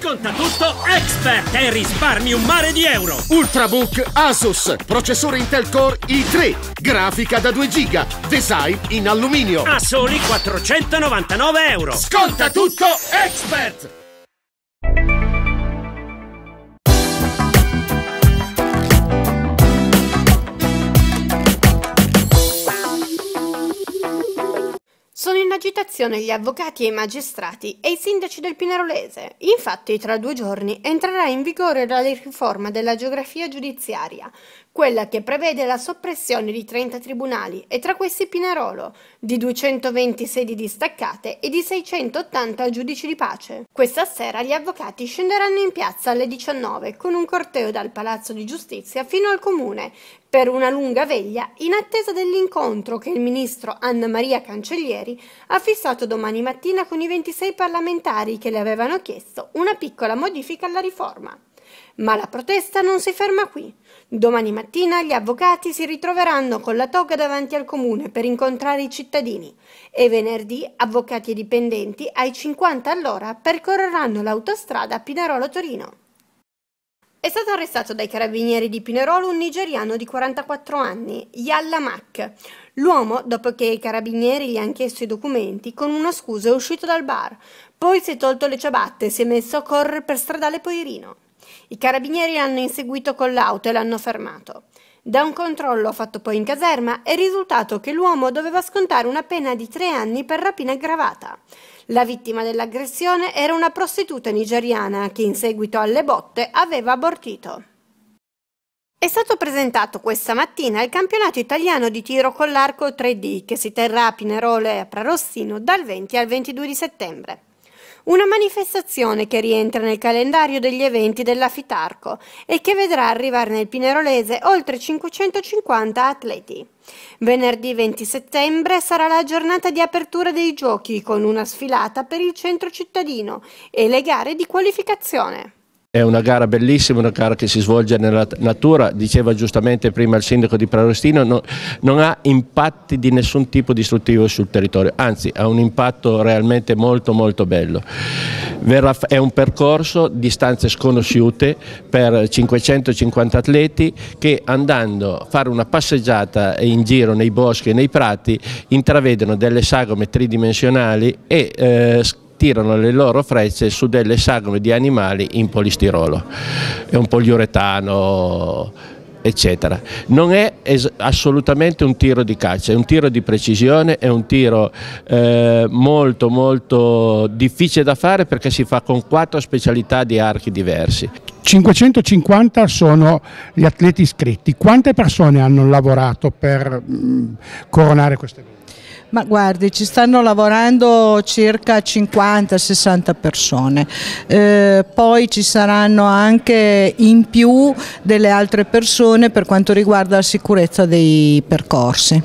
Sconta tutto Expert e risparmi un mare di euro. Ultrabook Asus, processore Intel Core i3, grafica da 2 giga, design in alluminio. A soli 499 euro. Sconta tutto Expert! agitazione gli avvocati e i magistrati e i sindaci del Pinerolese. Infatti, tra due giorni entrerà in vigore la riforma della geografia giudiziaria, quella che prevede la soppressione di 30 tribunali e tra questi Pinerolo, di 220 sedi distaccate e di 680 giudici di pace. Questa sera gli avvocati scenderanno in piazza alle 19 con un corteo dal Palazzo di Giustizia fino al comune, per una lunga veglia in attesa dell'incontro che il ministro Anna Maria Cancellieri ha fissato domani mattina con i 26 parlamentari che le avevano chiesto una piccola modifica alla riforma. Ma la protesta non si ferma qui. Domani mattina gli avvocati si ritroveranno con la toga davanti al comune per incontrare i cittadini e venerdì avvocati e dipendenti ai 50 all'ora percorreranno l'autostrada pinarolo torino è stato arrestato dai carabinieri di Pinerolo un nigeriano di 44 anni, Yalla Mak. L'uomo, dopo che i carabinieri gli hanno chiesto i documenti, con una scusa è uscito dal bar. Poi si è tolto le ciabatte e si è messo a correre per stradale Poirino. I carabinieri l'hanno inseguito con l'auto e l'hanno fermato. Da un controllo fatto poi in caserma è risultato che l'uomo doveva scontare una pena di tre anni per rapina aggravata. La vittima dell'aggressione era una prostituta nigeriana che in seguito alle botte aveva abortito. È stato presentato questa mattina il campionato italiano di tiro con l'arco 3D che si terrà a Pinerolo e a Prarossino dal 20 al 22 settembre. Una manifestazione che rientra nel calendario degli eventi dell'Afitarco e che vedrà arrivare nel Pinerolese oltre 550 atleti. Venerdì 20 settembre sarà la giornata di apertura dei giochi con una sfilata per il centro cittadino e le gare di qualificazione. È una gara bellissima, una gara che si svolge nella natura, diceva giustamente prima il sindaco di Prarostino, no, non ha impatti di nessun tipo distruttivo sul territorio, anzi ha un impatto realmente molto molto bello. Verrà, è un percorso di distanze sconosciute per 550 atleti che andando a fare una passeggiata in giro nei boschi e nei prati intravedono delle sagome tridimensionali e eh, tirano le loro frecce su delle sagome di animali in polistirolo, è un poliuretano eccetera. Non è assolutamente un tiro di caccia, è un tiro di precisione, è un tiro eh, molto molto difficile da fare perché si fa con quattro specialità di archi diversi. 550 sono gli atleti iscritti, quante persone hanno lavorato per mh, mm, coronare questo evento? Ma guardi, ci stanno lavorando circa 50-60 persone, eh, poi ci saranno anche in più delle altre persone per quanto riguarda la sicurezza dei percorsi.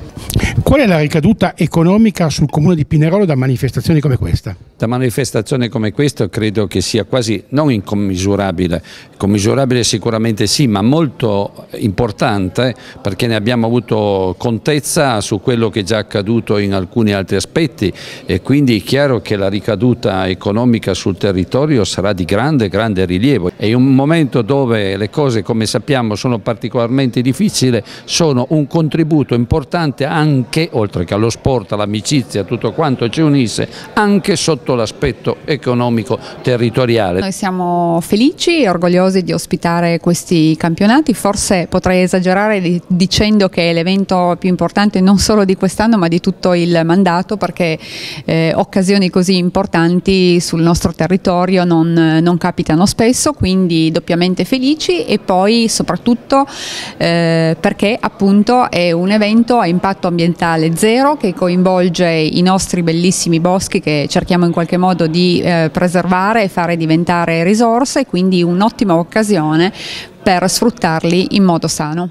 Qual è la ricaduta economica sul comune di Pinerolo da manifestazioni come questa? Da manifestazioni come questa credo che sia quasi non incommisurabile, commisurabile sicuramente sì, ma molto importante perché ne abbiamo avuto contezza su quello che è già accaduto in alcuni altri aspetti e quindi è chiaro che la ricaduta economica sul territorio sarà di grande, grande rilievo. È un momento dove le cose, come sappiamo, sono particolarmente difficili, sono un contributo importante anche anche, oltre che allo sport, all'amicizia, tutto quanto ci unisse, anche sotto l'aspetto economico territoriale. Noi siamo felici e orgogliosi di ospitare questi campionati, forse potrei esagerare dicendo che è l'evento più importante non solo di quest'anno ma di tutto il mandato perché eh, occasioni così importanti sul nostro territorio non, non, capitano spesso, quindi doppiamente felici e poi soprattutto eh, perché appunto è un evento a impatto ambientale ambientale zero che coinvolge i nostri bellissimi boschi che cerchiamo in qualche modo di eh, preservare e fare diventare risorse, quindi un'ottima occasione per sfruttarli in modo sano.